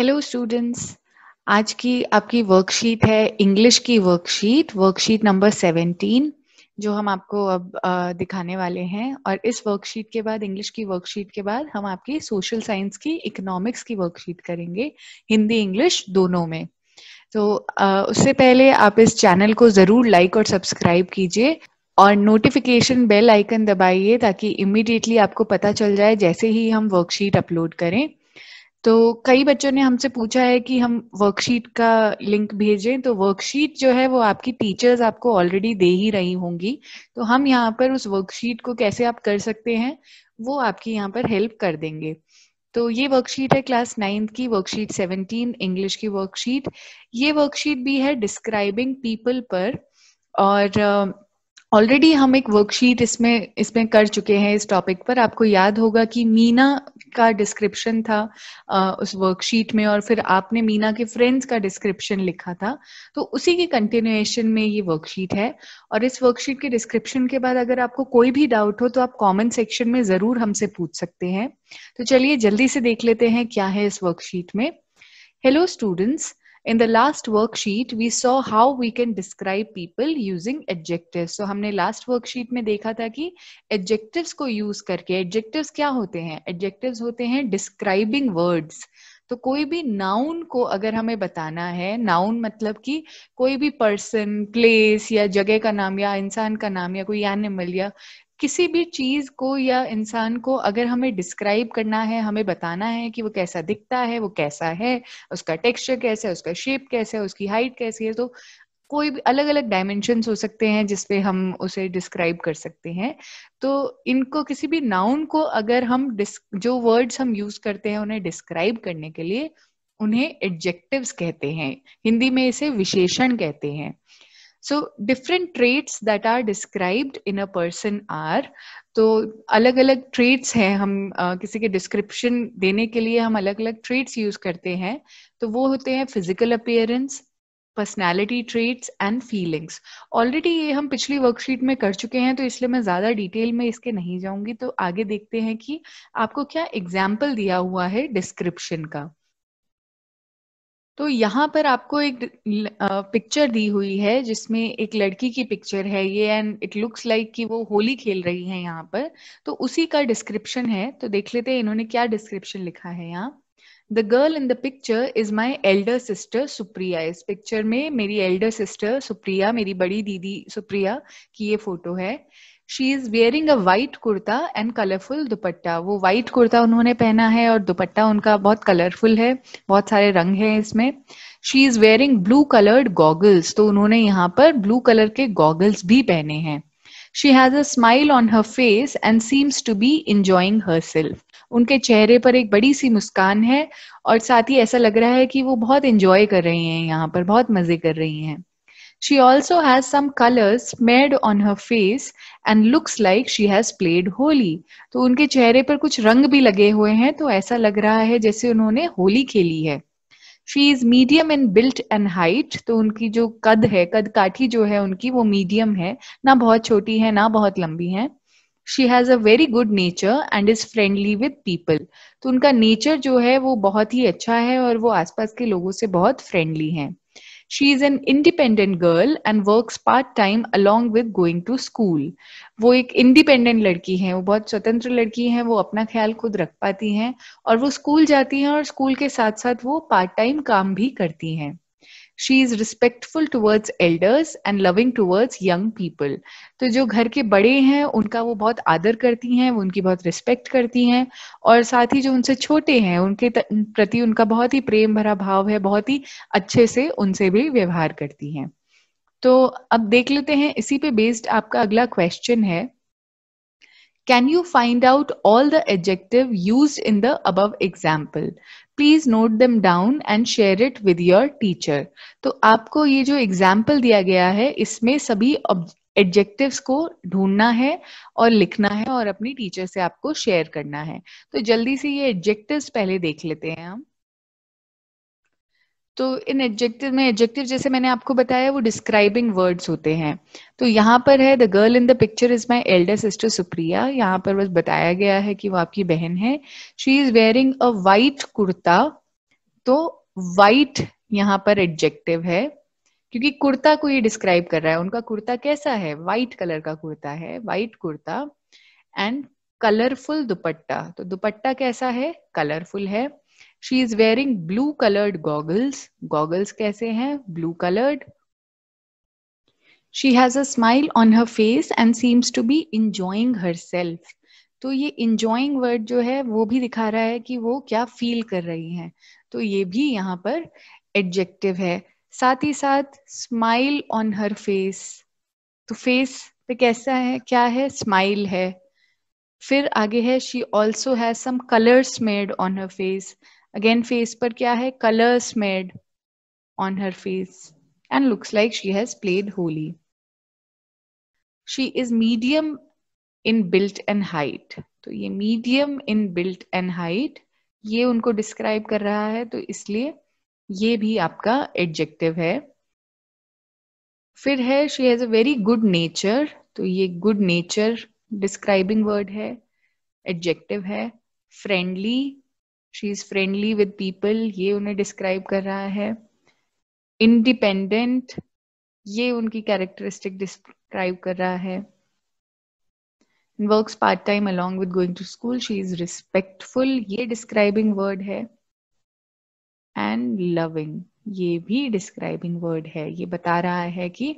Hello students आज की आपकी वर्कशीट है इंग्लिश की वर्कशीट वर्कशीट नंबर 17 जो हम आपको अब दिखाने वाले हैं और इस वर्कशीट के बाद इंग्लिश की वर्कशीट के बाद हम आपकी सोशल साइंस की इकोनॉमिक्स की वर्कशीट करेंगे हिंदी इंग्लिश दोनों में तो उससे पहले आप इस चैनल को जरूर लाइक और सब्सक्राइब कीजिए और नोटिफिकेशन बेल आइकन दबाइए ताकि इमिडिएटली आपको पता चल जाए जैसे ही हम वर्कशीट अपलोड करें तो कई बच्चों ने हमसे पूछा है कि हम वर्कशीट का लिंक भेजें तो वर्कशीट जो है वो आपकी टीचर्स आपको ऑलरेडी दे ही रही होंगी तो हम यहाँ पर उस वर्कशीट को कैसे आप कर सकते हैं वो आपकी यहाँ पर हेल्प कर देंगे तो ये वर्कशीट है क्लास नाइन्थ की वर्कशीट सेवनटीन इंग्लिश की वर्कशीट ये वर्कशीट भी है डिस्क्राइबिंग पीपल पर और ऑलरेडी uh, हम एक वर्कशीट इसमें इसमें कर चुके हैं इस टॉपिक पर आपको याद होगा कि मीना का डिस्क्रिप्शन था आ, उस वर्कशीट में और फिर आपने मीना के फ्रेंड्स का डिस्क्रिप्शन लिखा था तो उसी के कंटिन्यूएशन में ये वर्कशीट है और इस वर्कशीट के डिस्क्रिप्शन के बाद अगर आपको कोई भी डाउट हो तो आप कमेंट सेक्शन में जरूर हमसे पूछ सकते हैं तो चलिए जल्दी से देख लेते हैं क्या है इस वर्कशीट में hello students in the last worksheet we saw how we can describe people using adjective so हमने लास्ट वर्कशीट में देखा था कि एडजेक्टिव को यूज करके एडजेक्टिव क्या होते हैं एडजेक्टिव होते हैं डिस्क्राइबिंग वर्ड्स तो कोई भी नाउन को अगर हमें बताना है नाउन मतलब कि कोई भी पर्सन प्लेस या जगह का नाम या इंसान का नाम या कोई एनिमल या किसी भी चीज को या इंसान को अगर हमें डिस्क्राइब करना है हमें बताना है कि वो कैसा दिखता है वो कैसा है उसका टेक्सचर कैसा है उसका शेप कैसा है उसकी हाइट कैसी है तो कोई भी अलग अलग डायमेंशन हो सकते हैं जिसपे हम उसे डिस्क्राइब कर सकते हैं तो इनको किसी भी नाउन को अगर हम जो वर्ड्स हम यूज करते हैं उन्हें डिस्क्राइब करने के लिए उन्हें एडजेक्टिव्स कहते हैं हिंदी में इसे विशेषण कहते हैं so different traits that are described in a person are तो अलग अलग ट्रेट्स हैं हम किसी के डिस्क्रिप्शन देने के लिए हम अलग अलग ट्रेट्स यूज करते हैं तो वो होते हैं physical appearance personality traits and feelings already ये हम पिछली वर्कशीट में कर चुके हैं तो इसलिए मैं ज़्यादा डिटेल में इसके नहीं जाऊंगी तो आगे देखते हैं कि आपको क्या एग्जाम्पल दिया हुआ है डिस्क्रिप्शन का तो यहाँ पर आपको एक पिक्चर दी हुई है जिसमें एक लड़की की पिक्चर है ये एंड इट लुक्स लाइक कि वो होली खेल रही है यहाँ पर तो उसी का डिस्क्रिप्शन है तो देख लेते हैं इन्होंने क्या डिस्क्रिप्शन लिखा है यहाँ the girl in the picture is my elder sister Supriya इस पिक्चर में मेरी एल्डर सिस्टर सुप्रिया मेरी बड़ी दीदी सुप्रिया की ये फोटो है she is wearing a white kurta and colourful dupatta वो वाइट कुर्ता उन्होंने पहना है और दुपट्टा उनका बहुत कलरफुल है बहुत सारे रंग है इसमें she is wearing blue coloured goggles तो उन्होंने यहाँ पर ब्लू कलर के गॉगल्स भी पहने हैं she has a smile on her face and seems to be enjoying herself उनके चेहरे पर एक बड़ी सी मुस्कान है और साथ ही ऐसा लग रहा है कि वो बहुत इंजॉय कर रही हैं यहाँ पर बहुत मजे कर रही हैं She also has some colors smeared on her face and looks like she has played Holi तो उनके चेहरे पर कुछ रंग भी लगे हुए हैं तो ऐसा लग रहा है जैसे उन्होंने होली खेली है she is medium in built and height तो उनकी जो कद है कद काठी जो है उनकी वो मीडियम है ना बहुत छोटी है ना बहुत लंबी है she has a very good nature and is friendly with people तो उनका नेचर जो है वो बहुत ही अच्छा है और वो आसपास के लोगों से बहुत फ्रेंडली हैं she is an independent girl and works part time along with going to school वो एक इंडिपेंडेंट लड़की है वो बहुत स्वतंत्र लड़की है वो अपना ख्याल खुद रख पाती हैं और वो स्कूल जाती हैं और स्कूल के साथ साथ वो पार्ट टाइम काम भी करती हैं she is respectful towards elders and loving towards young people तो जो घर के बड़े हैं उनका वो बहुत आदर करती हैं वो उनकी बहुत रिस्पेक्ट करती हैं और साथ ही जो उनसे छोटे हैं उनके प्रति उनका बहुत ही प्रेम भरा भाव है बहुत ही अच्छे से उनसे भी व्यवहार करती हैं तो अब देख लेते हैं इसी पे बेस्ड आपका अगला क्वेश्चन है can you find out all the adjective use in the above example please note them down and share it with your teacher तो आपको ये जो एग्जाम्पल दिया गया है इसमें सभी एडजेक्टिव्स को ढूंढना है और लिखना है और अपनी टीचर से आपको शेयर करना है तो जल्दी से ये एडजेक्टिव्स पहले देख लेते हैं हम तो इन एडजेक्टिव में एडजेक्टिव जैसे मैंने आपको बताया वो डिस्क्राइबिंग वर्ड्स होते हैं तो यहाँ पर है the girl in the picture is my elder sister Supriya यहाँ पर बस बताया गया है कि वो आपकी बहन है she is wearing a white kurta तो वाइट यहाँ पर एडजेक्टिव है क्योंकि कुर्ता को ये डिस्क्राइब कर रहा है उनका कुर्ता कैसा है वाइट कलर का कुर्ता है white kurta and colourful dupatta तो दुपट्टा कैसा है कलरफुल है she is wearing blue coloured goggles goggles कैसे हैं blue coloured she has a smile on her face and seems to be enjoying herself तो ये इंजॉइंग वर्ड जो है वो भी दिखा रहा है कि वो क्या फील कर रही है तो ये भी यहाँ पर एडजेक्टिव है साथ ही साथ स्माइल ऑन हर फेस तो फेस पे कैसा है क्या है स्माइल है फिर आगे है she also has some colours made on her face again face पर क्या है colours made on her face and looks like she has played Holi she is medium in built and height तो ये medium in built and height ये उनको describe कर रहा है तो इसलिए ये भी आपका एडजेक्टिव है फिर है she has a very good nature तो ये गुड नेचर डिस्क्राइबिंग वर्ड है एडजेक्टिव है friendly she is friendly with people ये उन्हें डिस्क्राइब कर रहा है इंडिपेंडेंट ये उनकी कैरेक्टरिस्टिक डिस्क्राइब कर रहा है work part time along with going to school she is respectful ये डिस्क्राइबिंग वर्ड है एंड लविंग ये भी डिस्क्राइबिंग वर्ड है ये बता रहा है कि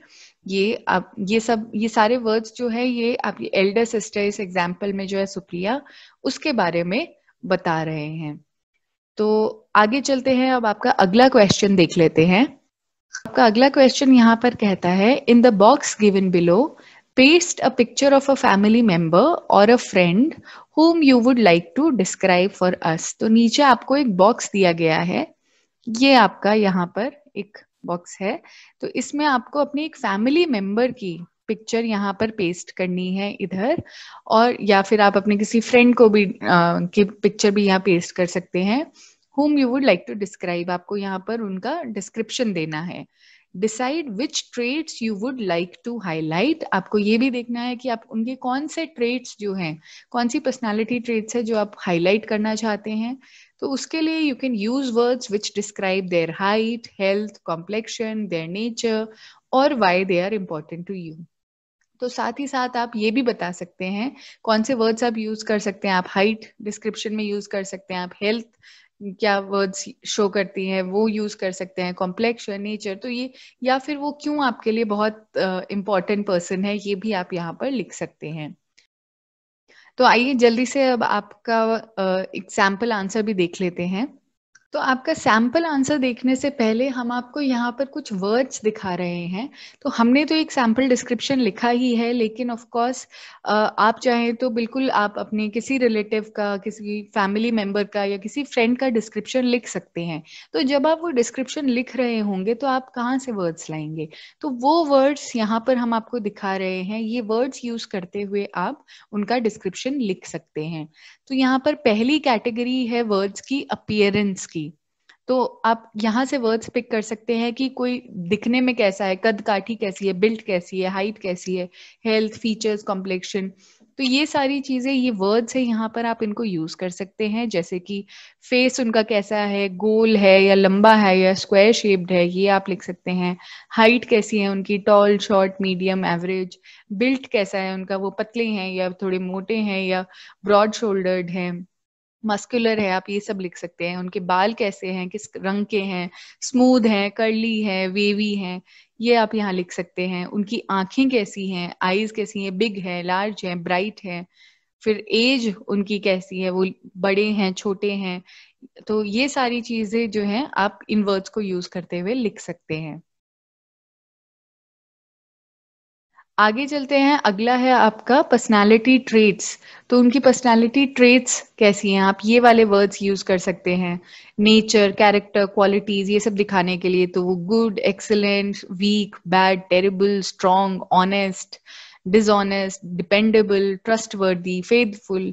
ये आप ये सब ये सारे वर्ड्स जो है ये आपकी एल्डर सिस्टर इस एग्जाम्पल में जो है सुप्रिया उसके बारे में बता रहे हैं तो आगे चलते हैं अब आपका अगला क्वेश्चन देख लेते हैं आपका अगला क्वेश्चन यहाँ पर कहता है in the box given below paste a picture of a family member or a friend whom you would like to describe for us तो नीचे आपको एक बॉक्स दिया गया है ये आपका यहाँ पर एक बॉक्स है तो इसमें आपको अपनी एक फैमिली मेंबर की पिक्चर यहाँ पर पेस्ट करनी है इधर और या फिर आप अपने किसी फ्रेंड को भी की पिक्चर भी यहाँ पेस्ट कर सकते हैं whom you would like to describe आपको यहाँ पर उनका डिस्क्रिप्शन देना है decide which traits you would like to highlight आपको ये भी देखना है कि आप उनके कौन से ट्रेड्स जो हैं कौन सी पर्सनैलिटी ट्रेड्स है जो आप हाईलाइट करना चाहते हैं तो उसके लिए you can use words which describe their height health complexion their nature और why they are important to you तो साथ ही साथ आप ये भी बता सकते हैं कौन से वर्ड्स आप यूज कर सकते हैं आप हाइट डिस्क्रिप्शन में यूज कर सकते हैं आप हेल्थ क्या वर्ड्स शो करती है वो यूज कर सकते हैं कॉम्प्लेक्स नेचर तो ये या फिर वो क्यों आपके लिए बहुत इम्पोर्टेंट uh, पर्सन है ये भी आप यहाँ पर लिख सकते हैं तो आइए जल्दी से अब आपका एग्जाम्पल uh, आंसर भी देख लेते हैं तो आपका सैम्पल आंसर देखने से पहले हम आपको यहाँ पर कुछ वर्ड्स दिखा रहे हैं तो हमने तो एक सैम्पल डिस्क्रिप्शन लिखा ही है लेकिन ऑफ कोर्स आप चाहें तो बिल्कुल आप अपने किसी रिलेटिव का किसी फैमिली मेंबर का या किसी फ्रेंड का डिस्क्रिप्शन लिख सकते हैं तो जब आप वो डिस्क्रिप्शन लिख रहे होंगे तो आप कहाँ से वर्ड्स लाएंगे तो वो वर्ड्स यहाँ पर हम आपको दिखा रहे हैं ये वर्ड्स यूज करते हुए आप उनका डिस्क्रिप्शन लिख सकते हैं तो यहाँ पर पहली कैटेगरी है वर्ड्स की अपियरेंस की तो आप यहाँ से वर्ड्स पिक कर सकते हैं कि कोई दिखने में कैसा है कद काठी कैसी है बिल्ट कैसी है हाइट कैसी है हेल्थ फीचर्स कॉम्प्लेक्शन तो ये सारी चीजें ये वर्ड्स है यहाँ पर आप इनको यूज कर सकते हैं जैसे कि फेस उनका कैसा है गोल है या लंबा है या स्क्वायर शेप्ड है ये आप लिख सकते हैं हाइट कैसी है उनकी tall short medium average built कैसा है उनका वो पतले हैं या थोड़े मोटे हैं या ब्रॉड शोल्डर्ड हैं मस्कुलर है आप ये सब लिख सकते हैं उनके बाल कैसे हैं किस रंग के हैं स्मूथ हैं कर्ली है वेवी है ये आप यहाँ लिख सकते हैं उनकी आंखें कैसी हैं आईज कैसी हैं बिग है लार्ज है ब्राइट है फिर एज उनकी कैसी है वो बड़े हैं छोटे हैं तो ये सारी चीजें जो हैं आप इन वर्ड्स को यूज करते हुए लिख सकते हैं आगे चलते हैं अगला है आपका पर्सनालिटी ट्रेट्स तो उनकी पर्सनालिटी ट्रेट्स कैसी हैं आप ये वाले वर्ड्स यूज कर सकते हैं नेचर कैरेक्टर क्वालिटीज ये सब दिखाने के लिए तो वो good excellent weak bad terrible strong honest dishonest dependable trustworthy faithful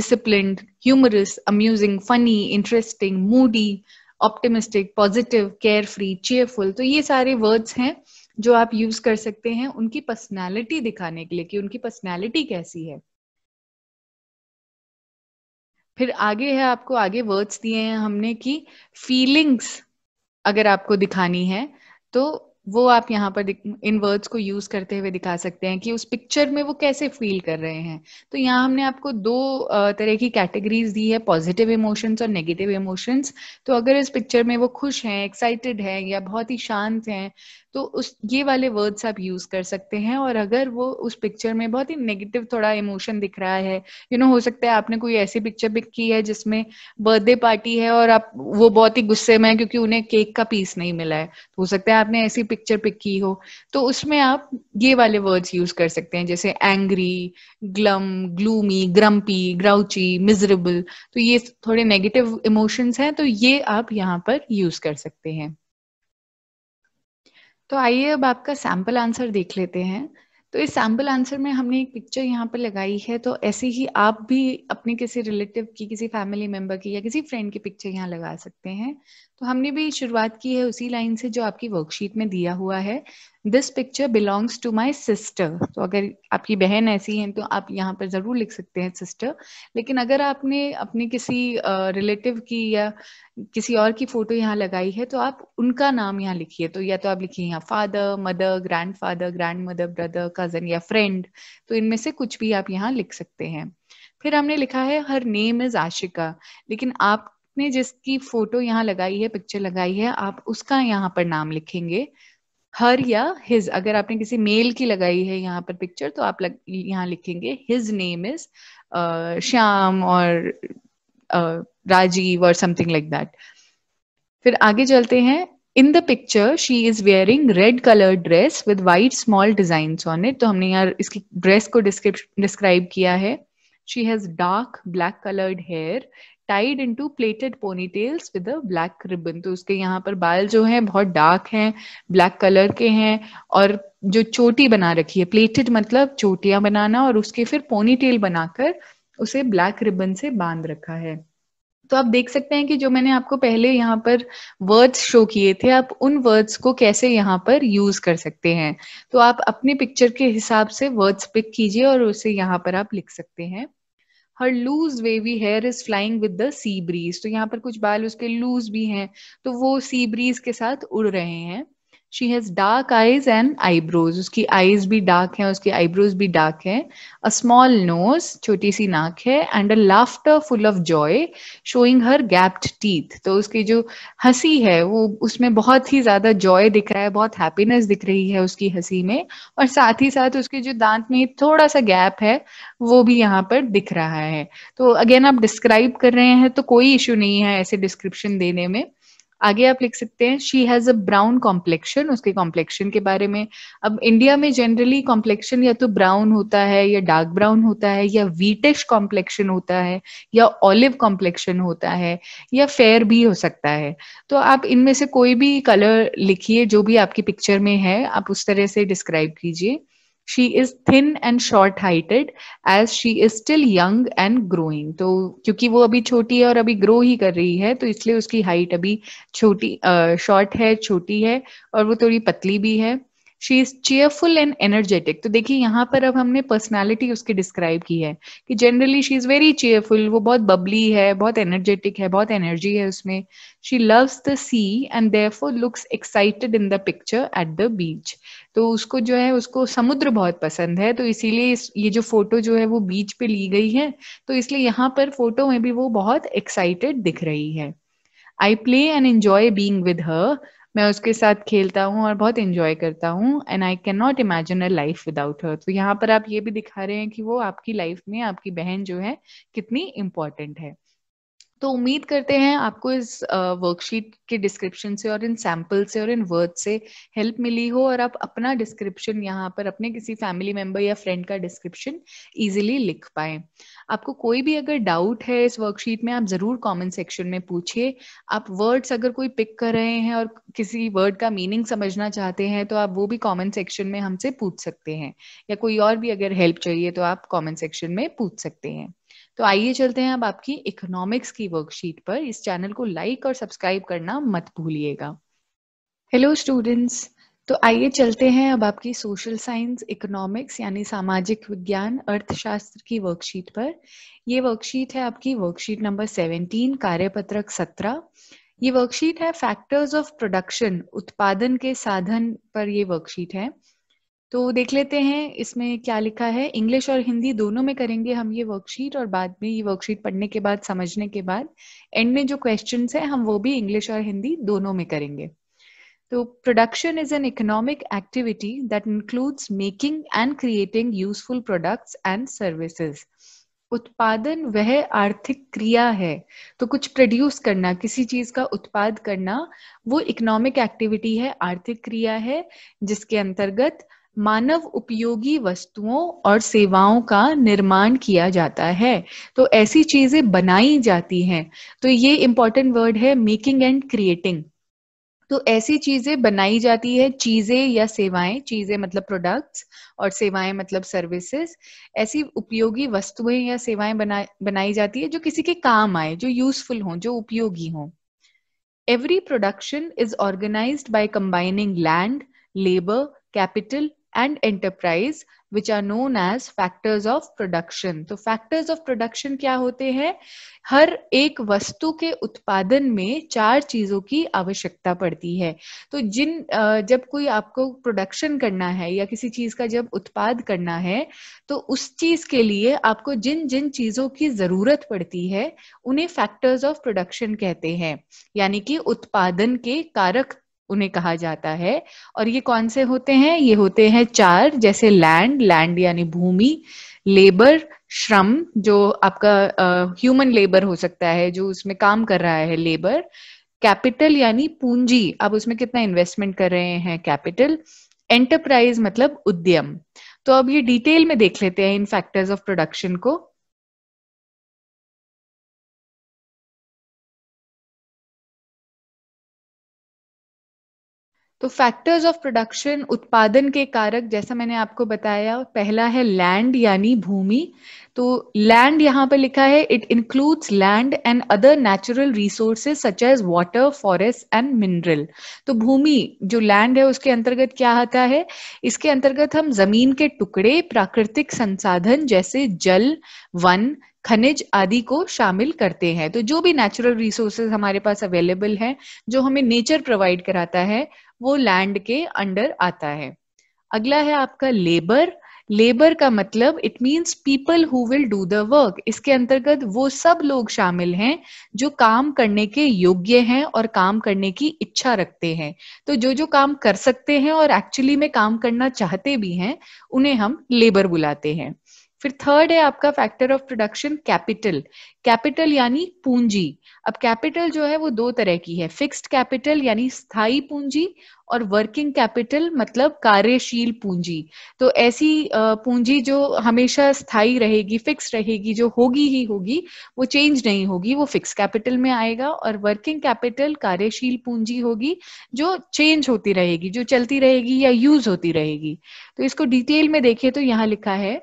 discipline humorous amusing funny interesting moody optimistic positive carefree cheerful तो ये सारे वर्ड्स हैं जो आप यूज कर सकते हैं उनकी पर्सनैलिटी दिखाने के लिए कि उनकी पर्सनैलिटी कैसी है फिर आगे है आपको आगे वर्ड्स दिए हैं हमने कि फीलिंग्स अगर आपको दिखानी है तो वो आप यहाँ पर इन वर्ड्स को यूज करते हुए दिखा सकते हैं कि उस पिक्चर में वो कैसे फील कर रहे हैं तो यहाँ हमने आपको दो तरह की कैटेगरीज दी है पॉजिटिव इमोशंस और नेगेटिव इमोशंस तो अगर इस पिक्चर में वो खुश हैं एक्साइटेड हैं या बहुत ही शांत हैं तो उस ये वाले वर्ड्स आप यूज कर सकते हैं और अगर वो उस पिक्चर में बहुत ही नेगेटिव थोड़ा इमोशन दिख रहा है यू you नो know, हो सकता है आपने कोई ऐसी पिक्चर पिक की है जिसमें बर्थडे पार्टी है और आप वो बहुत ही गुस्से में है क्योंकि उन्हें केक का पीस नहीं मिला है तो हो सकता है आपने ऐसी पिक्चर पिक की हो तो उसमें आप ये वाले वर्ड्स यूज कर सकते हैं जैसे angry glum gloomy grumpy grouchy miserable तो ये थोड़े नेगेटिव इमोशंस हैं तो ये आप यहाँ पर यूज कर सकते हैं तो आइए अब आपका सैम्पल आंसर देख लेते हैं तो इस सैम्पल आंसर में हमने एक पिक्चर यहाँ पर लगाई है तो ऐसे ही आप भी अपने किसी रिलेटिव की किसी फैमिली मेंबर की या किसी फ्रेंड की पिक्चर यहाँ लगा सकते हैं तो हमने भी शुरुआत की है उसी लाइन से जो आपकी वर्कशीट में दिया हुआ है this picture belongs to my sister तो अगर आपकी बहन ऐसी है तो आप यहाँ पर जरूर लिख सकते हैं सिस्टर लेकिन अगर आपने अपने किसी रिलेटिव uh, की या किसी और की फोटो यहाँ लगाई है तो आप उनका नाम यहाँ लिखिए तो या तो आप लिखिए यहाँ father mother grand father grand mother brother cousin या फ्रेंड तो इनमें से कुछ भी आप यहाँ लिख सकते हैं फिर हमने लिखा है हर नेम इज आशिका लेकिन आपने जिसकी फोटो यहाँ लगाई है पिक्चर लगाई है आप उसका यहाँ पर नाम लिखेंगे हर या हिज अगर आपने किसी मेल की लगाई है यहाँ पर पिक्चर तो आप लग, यहाँ लिखेंगे हिज नेम इज श्याम और uh, राजीव और समथिंग लाइक दैट फिर आगे चलते हैं in the picture she is wearing red colour dress with white small design on it तो हमने यहाँ इसकी ड्रेस को डिस्क्राइब किया है She has dark black colored hair tied into plaited ponytails with a black ribbon तो उसके यहाँ पर बाल जो हैं बहुत डार्क हैं ब्लैक कलर के हैं और जो चोटी बना रखी है प्लेटेड मतलब चोटियां बनाना और उसके फिर पोनीटेल बनाकर उसे ब्लैक रिबन से बांध रखा है तो आप देख सकते हैं कि जो मैंने आपको पहले यहाँ पर वर्ड्स शो किए थे आप उन वर्ड्स को कैसे यहाँ पर यूज कर सकते हैं तो आप अपने पिक्चर के हिसाब से वर्ड्स पिक कीजिए और उसे यहाँ पर आप लिख सकते हैं her loose wavy hair is flying with the sea breeze तो यहाँ पर कुछ बाल उसके लूज भी हैं तो वो सी ब्रीज के साथ उड़ रहे हैं she has dark eyes and eyebrows उसकी आईज भी डार्क है उसकी आईब्रोज भी डार्क है अ स्मॉल नोज छोटी सी नाक है and a laughter full of joy showing her gapped teeth तो उसकी जो हंसी है वो उसमें बहुत ही ज्यादा जॉय दिख रहा है बहुत हैप्पीनेस दिख रही है उसकी हंसी में और साथ ही साथ उसके जो दांत में थोड़ा सा गैप है वो भी यहाँ पर दिख रहा है तो अगेन आप डिस्क्राइब कर रहे हैं तो कोई इशू नहीं है ऐसे डिस्क्रिप्शन देने में आगे आप लिख सकते हैं she has a brown complexion उसके कॉम्प्लेक्शन के बारे में अब इंडिया में जनरली कॉम्प्लेक्शन या तो ब्राउन होता है या डार्क ब्राउन होता है या वीटिश कॉम्प्लेक्शन होता है या ऑलिव कॉम्प्लेक्शन होता है या फेयर भी हो सकता है तो आप इनमें से कोई भी कलर लिखिए जो भी आपकी पिक्चर में है आप उस तरह से डिस्क्राइब कीजिए she is thin and short heighted as she is still young and growing तो क्योंकि वो अभी छोटी है और अभी ग्रो ही कर रही है तो इसलिए उसकी हाइट अभी छोटी शॉर्ट है छोटी है और वो थोड़ी पतली भी है she is cheerful and energetic तो देखिए यहाँ पर अब हमने पर्सनैलिटी उसकी डिस्क्राइब की है कि generally she is very cheerful वो बहुत बबली है बहुत एनर्जेटिक है बहुत एनर्जी है उसमें she loves the sea and for looks excited in the picture at the beach तो उसको जो है उसको समुद्र बहुत पसंद है तो इसीलिए इस, ये जो फोटो जो है वो बीच पे ली गई है तो इसलिए यहाँ पर फोटो में भी वो बहुत एक्साइटेड दिख रही है I play and enjoy being with her मैं उसके साथ खेलता हूँ और बहुत इंजॉय करता हूँ and I can not imagine a life without her तो यहाँ पर आप ये भी दिखा रहे हैं कि वो आपकी लाइफ में आपकी बहन जो है कितनी इम्पोर्टेंट है तो उम्मीद करते हैं आपको इस वर्कशीट के डिस्क्रिप्शन से और इन सैम्पल से और इन वर्ड से हेल्प मिली हो और आप अपना डिस्क्रिप्शन यहाँ पर अपने किसी फैमिली मेंबर या फ्रेंड का डिस्क्रिप्शन इजीली लिख पाए आपको कोई भी अगर डाउट है इस वर्कशीट में आप जरूर कमेंट सेक्शन में पूछिए आप वर्ड्स अगर कोई पिक कर रहे हैं और किसी वर्ड का मीनिंग समझना चाहते हैं तो आप वो भी कॉमेंट सेक्शन में हमसे पूछ सकते हैं या कोई और भी अगर हेल्प चाहिए तो आप कॉमेंट सेक्शन में पूछ सकते हैं तो आइए चलते हैं अब आपकी इकोनॉमिक्स की वर्कशीट पर इस चैनल को लाइक और सब्सक्राइब करना मत भूलिएगा हेलो स्टूडेंट्स तो आइए चलते हैं अब आपकी सोशल साइंस इकोनॉमिक्स यानी सामाजिक विज्ञान अर्थशास्त्र की वर्कशीट पर ये वर्कशीट है आपकी वर्कशीट नंबर सेवनटीन कार्यपत्रक सत्रह ये वर्कशीट है फैक्टर्स ऑफ प्रोडक्शन उत्पादन के साधन पर ये वर्कशीट है तो देख लेते हैं इसमें क्या लिखा है इंग्लिश और हिंदी दोनों में करेंगे हम ये वर्कशीट और बाद में ये वर्कशीट पढ़ने के बाद समझने के बाद एंड में जो क्वेश्चन है हम वो भी इंग्लिश और हिंदी दोनों में करेंगे तो production is an economic activity that includes making and creating useful products and services उत्पादन वह आर्थिक क्रिया है तो कुछ प्रोड्यूस करना किसी चीज का उत्पाद करना वो इकोनॉमिक एक्टिविटी है आर्थिक क्रिया है जिसके अंतर्गत मानव उपयोगी वस्तुओं और सेवाओं का निर्माण किया जाता है तो ऐसी चीजें बनाई जाती हैं तो ये इंपॉर्टेंट वर्ड है मेकिंग एंड क्रिएटिंग तो ऐसी चीजें बनाई जाती है चीजें या सेवाएं चीजें मतलब प्रोडक्ट्स और सेवाएं मतलब सर्विसेज ऐसी उपयोगी वस्तुएं या सेवाएं बना बनाई जाती है जो किसी के काम आए जो यूजफुल हों जो उपयोगी हों every production is organise by combining land labour capital and enterprise which are known as factors of production तो factors of production क्या होते हैं हर एक वस्तु के उत्पादन में चार चीजों की आवश्यकता पड़ती है तो जिन जब कोई आपको प्रोडक्शन करना है या किसी चीज का जब उत्पाद करना है तो उस चीज के लिए आपको जिन जिन चीजों की जरूरत पड़ती है उन्हें फैक्टर्स ऑफ प्रोडक्शन कहते हैं यानी कि उत्पादन के कारक उन्हें कहा जाता है और ये कौन से होते हैं ये होते हैं चार जैसे लैंड लैंड यानी भूमि लेबर श्रम जो आपका ह्यूमन लेबर हो सकता है जो उसमें काम कर रहा है लेबर कैपिटल यानी पूंजी आप उसमें कितना इन्वेस्टमेंट कर रहे हैं कैपिटल एंटरप्राइज मतलब उद्यम तो अब ये डिटेल में देख लेते हैं इन फैक्टर्स ऑफ प्रोडक्शन को तो फैक्टर्स ऑफ प्रोडक्शन उत्पादन के कारक जैसा मैंने आपको बताया पहला है लैंड यानी भूमि तो लैंड यहाँ पर लिखा है it includes land and other natural resources such as water forest and mineral तो भूमि जो लैंड है उसके अंतर्गत क्या आता है इसके अंतर्गत हम जमीन के टुकड़े प्राकृतिक संसाधन जैसे जल वन खनिज आदि को शामिल करते हैं तो जो भी नेचुरल रिसोर्सेज हमारे पास अवेलेबल हैं जो हमें नेचर प्रोवाइड कराता है वो लैंड के अंडर आता है अगला है आपका लेबर लेबर का मतलब it means people who will do the work इसके अंतर्गत वो सब लोग शामिल हैं जो काम करने के योग्य हैं और काम करने की इच्छा रखते हैं तो जो जो काम कर सकते हैं और एक्चुअली में काम करना चाहते भी हैं उन्हें हम लेबर बुलाते हैं फिर थर्ड है आपका factor of production capital capital यानी पूंजी अब कैपिटल जो है वो दो तरह की है फिक्स्ड कैपिटल यानी स्थाई पूंजी और वर्किंग कैपिटल मतलब कार्यशील पूंजी तो ऐसी पूंजी जो हमेशा स्थायी रहेगी फिक्स रहेगी जो होगी ही होगी वो चेंज नहीं होगी वो फिक्स कैपिटल में आएगा और वर्किंग कैपिटल कार्यशील पूंजी होगी जो चेंज होती रहेगी जो चलती रहेगी या यूज होती रहेगी तो इसको डिटेल में देखिए तो यहाँ लिखा है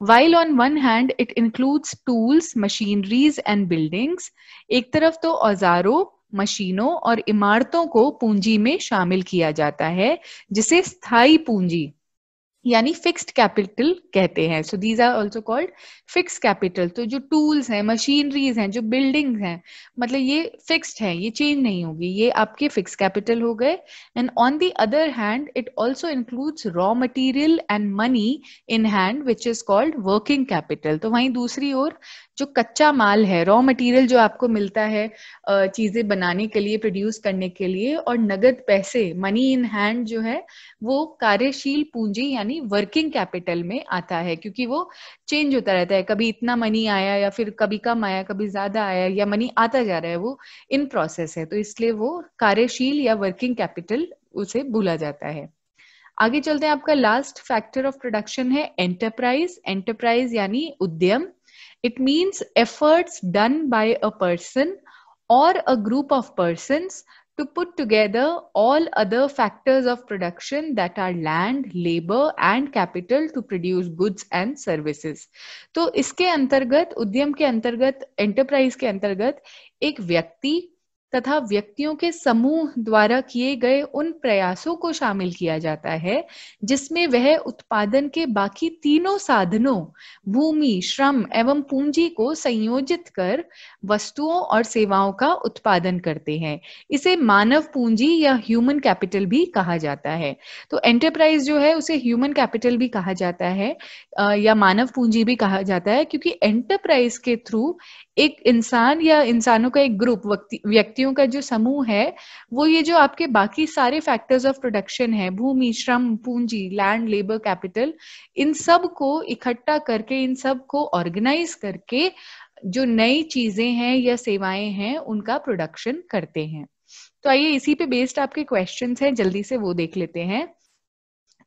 while on one hand it includes tools machineries and buildings एक तरफ तो औजारों मशीनों और इमारतों को पूंजी में शामिल किया जाता है जिसे स्थायी पूंजी यानी फिक्स्ड कैपिटल कहते हैं so these are also called fix capital तो जो टूल्स हैं मशीनरीज हैं जो बिल्डिंग्स हैं मतलब ये फिक्स्ड है ये चेंज नहीं होगी ये आपके फिक्स कैपिटल हो गए and on the other hand it also includes raw material and money in hand which is called working capital तो वहीं दूसरी ओर जो कच्चा माल है रॉ मटेरियल जो आपको मिलता है चीजें बनाने के लिए प्रोड्यूस करने के लिए और नगद पैसे मनी इन हैंड जो है वो कार्यशील पूंजी यानी वर्किंग कैपिटल में आता है क्योंकि वो चेंज होता रहता है कभी इतना मनी आया या फिर कभी कम आया कभी ज्यादा आया या मनी आता जा रहा है वो इन प्रोसेस है तो इसलिए वो कार्यशील या वर्किंग कैपिटल उसे बोला जाता है आगे चलते हैं आपका लास्ट फैक्टर ऑफ प्रोडक्शन है एंटरप्राइज एंटरप्राइज यानी उद्यम It means efforts done by a person or a group of persons to put together all other factors of production that are land, labor and capital to produce goods and services. तो इसके अंतर्गत उद्यम के अंतर्गत enterprise के अंतर्गत एक व्यक्ति तथा व्यक्तियों के समूह द्वारा किए गए उन प्रयासों को शामिल किया जाता है जिसमें वह उत्पादन के बाकी तीनों साधनों भूमि श्रम एवं पूंजी को संयोजित कर वस्तुओं और सेवाओं का उत्पादन करते हैं इसे मानव पूंजी या ह्यूमन कैपिटल भी कहा जाता है तो एंटरप्राइज जो है उसे ह्यूमन कैपिटल भी कहा जाता है या मानव पूंजी भी कहा जाता है क्योंकि एंटरप्राइज के थ्रू एक इंसान या इंसानों का एक ग्रुप व्यक्ति व्यक्तियों का जो समूह है वो ये जो आपके बाकी सारे फैक्टर्स ऑफ प्रोडक्शन है भूमि श्रम पूंजी लैंड लेबर कैपिटल इन सब को इकट्ठा करके इन सब को ऑर्गेनाइज करके जो नई चीजें हैं या सेवाएं हैं उनका प्रोडक्शन करते हैं तो आइए इसी पे बेस्ड आपके क्वेश्चन हैं जल्दी से वो देख लेते हैं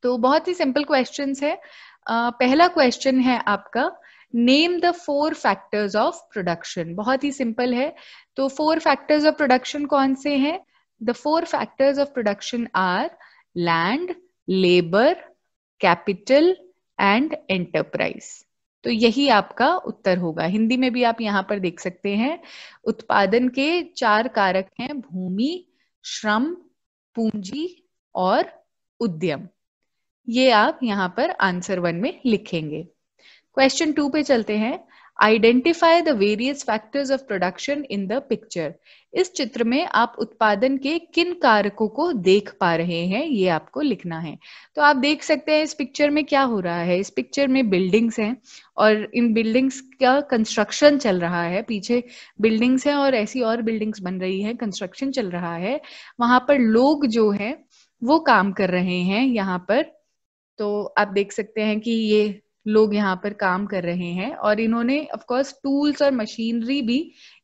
तो बहुत ही सिंपल क्वेश्चन है पहला क्वेश्चन है आपका name the four factors of production बहुत ही सिंपल है तो फोर फैक्टर्स ऑफ प्रोडक्शन कौन से हैं the four factors of production are land labour capital and enterprise तो यही आपका उत्तर होगा हिंदी में भी आप यहाँ पर देख सकते हैं उत्पादन के चार कारक हैं भूमि श्रम पूंजी और उद्यम ये आप यहाँ पर आंसर वन में लिखेंगे क्वेश्चन टू पे चलते हैं identify the various factors of production in the picture इस चित्र में आप उत्पादन के किन कारकों को देख पा रहे हैं ये आपको लिखना है तो आप देख सकते हैं इस पिक्चर में क्या हो रहा है इस पिक्चर में बिल्डिंग्स हैं और इन बिल्डिंग्स का कंस्ट्रक्शन चल रहा है पीछे बिल्डिंग्स हैं और ऐसी और बिल्डिंग्स बन रही है कंस्ट्रक्शन चल रहा है वहां पर लोग जो है वो काम कर रहे हैं यहाँ पर तो आप देख सकते हैं कि ये लोग यहाँ पर काम कर रहे हैं और इन्होंने ऑफ कोर्स टूल्स और मशीनरी भी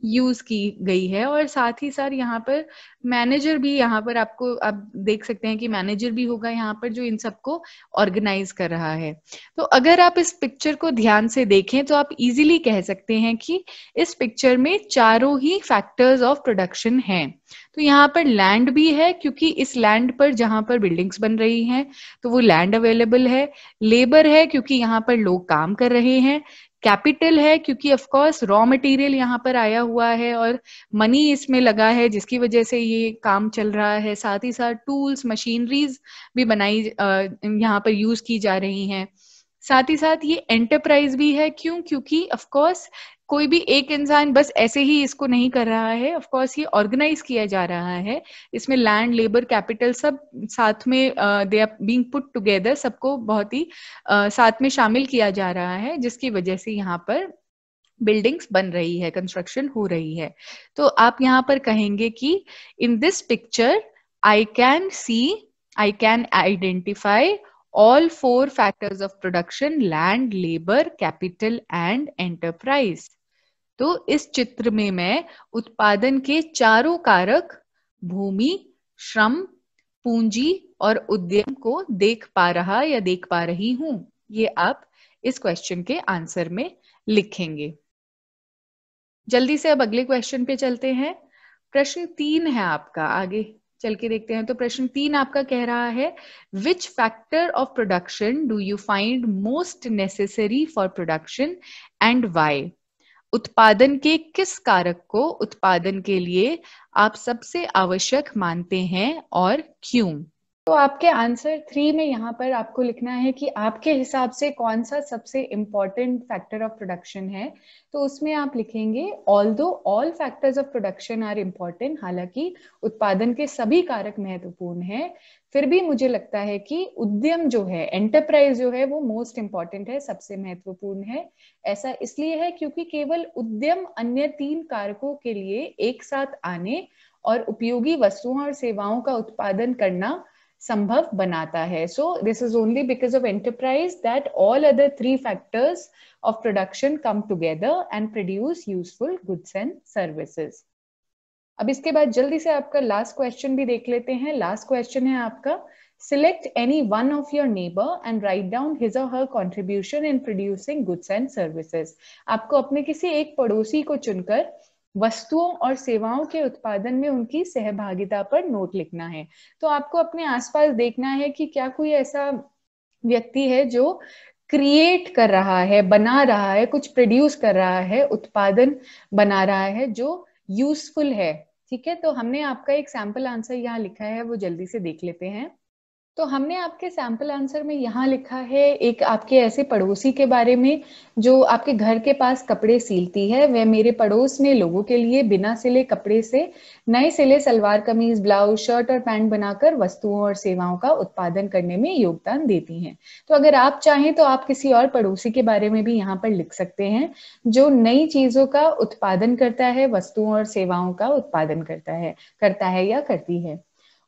यूज की गई है और साथ ही साथ यहाँ पर मैनेजर भी यहाँ पर आपको आप देख सकते हैं कि मैनेजर भी होगा यहाँ पर जो इन सबको ऑर्गेनाइज कर रहा है तो अगर आप इस पिक्चर को ध्यान से देखें तो आप इजीली कह सकते हैं कि इस पिक्चर में चारों ही फैक्टर्स ऑफ प्रोडक्शन हैं तो यहाँ पर लैंड भी है क्योंकि इस लैंड पर जहां पर बिल्डिंग्स बन रही हैं तो वो लैंड अवेलेबल है लेबर है क्योंकि यहाँ पर लोग काम कर रहे हैं कैपिटल है क्योंकि ऑफ कोर्स रॉ मटेरियल यहाँ पर आया हुआ है और मनी इसमें लगा है जिसकी वजह से ये काम चल रहा है साथ ही साथ टूल्स मशीनरीज भी बनाई यहाँ पर यूज की जा रही हैं साथ ही साथ ये एंटरप्राइज भी है क्यों क्योंकि ऑफ कोर्स कोई भी एक इंसान बस ऐसे ही इसको नहीं कर रहा है ऑफ कोर्स ये ऑर्गेनाइज किया जा रहा है इसमें लैंड लेबर कैपिटल सब साथ में they are being put together सबको बहुत ही uh, साथ में शामिल किया जा रहा है जिसकी वजह से यहाँ पर बिल्डिंग्स बन रही है कंस्ट्रक्शन हो रही है तो आप यहाँ पर कहेंगे कि in this picture I can see I can identify all four factors of production land labor capital and enterprise तो इस चित्र में मैं उत्पादन के चारों कारक भूमि श्रम पूंजी और उद्यम को देख पा रहा या देख पा रही हूं ये आप इस क्वेश्चन के आंसर में लिखेंगे जल्दी से अब अगले क्वेश्चन पे चलते हैं प्रश्न तीन है आपका आगे चल के देखते हैं तो प्रश्न तीन आपका कह रहा है which factor of production do you find most necessary for production and why उत्पादन के किस कारक को उत्पादन के लिए आप सबसे आवश्यक मानते हैं और क्यों तो आपके आंसर थ्री में यहाँ पर आपको लिखना है कि आपके हिसाब से कौन सा सबसे इम्पॉर्टेंट फैक्टर ऑफ प्रोडक्शन है तो उसमें आप लिखेंगे although all factors of production are important हालांकि उत्पादन के सभी कारक महत्वपूर्ण हैं फिर भी मुझे लगता है कि उद्यम जो है एंटरप्राइज जो है वो मोस्ट इंपॉर्टेंट है सबसे महत्वपूर्ण है ऐसा इसलिए है क्योंकि केवल उद्यम अन्य तीन कारकों के लिए एक साथ आने और उपयोगी वस्तुओं और सेवाओं का उत्पादन करना संभव बनाता है so this is only because of enterprise that all other three factors of production come together and produce useful goods and services अब इसके बाद जल्दी से आपका लास्ट क्वेश्चन भी देख लेते हैं लास्ट क्वेश्चन है आपका select any one of your neighbour and write down his और her contribution in producing goods and services आपको अपने किसी एक पड़ोसी को चुनकर वस्तुओं और सेवाओं के उत्पादन में उनकी सहभागिता पर नोट लिखना है तो आपको अपने आसपास देखना है कि क्या कोई ऐसा व्यक्ति है जो क्रिएट कर रहा है बना रहा है कुछ प्रोड्यूस कर रहा है उत्पादन बना रहा है जो यूजफुल है ठीक है तो हमने आपका एक सैम्पल आंसर यहाँ लिखा है वो जल्दी से देख लेते हैं तो हमने आपके सैम्पल आंसर में यहाँ लिखा है एक आपके ऐसे पड़ोसी के बारे में जो आपके घर के पास कपड़े सिलती है वह मेरे पड़ोस में लोगों के लिए बिना सिले कपड़े से नए सिले सलवार कमीज ब्लाउज शर्ट और पैंट बनाकर वस्तुओं और सेवाओं का उत्पादन करने में योगदान देती हैं तो अगर आप चाहें तो आप किसी और पड़ोसी के बारे में भी यहाँ पर लिख सकते हैं जो नई चीजों का उत्पादन करता है वस्तुओं और सेवाओं का उत्पादन करता है करता है या करती है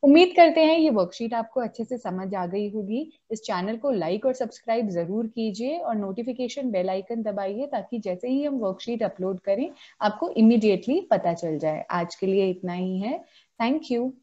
उम्मीद करते हैं ये वर्कशीट आपको अच्छे से समझ आ गई होगी इस चैनल को लाइक और सब्सक्राइब जरूर कीजिए और नोटिफिकेशन बेल आइकन दबाइए ताकि जैसे ही हम वर्कशीट अपलोड करें आपको इमिडिएटली पता चल जाए आज के लिए इतना ही है थैंक यू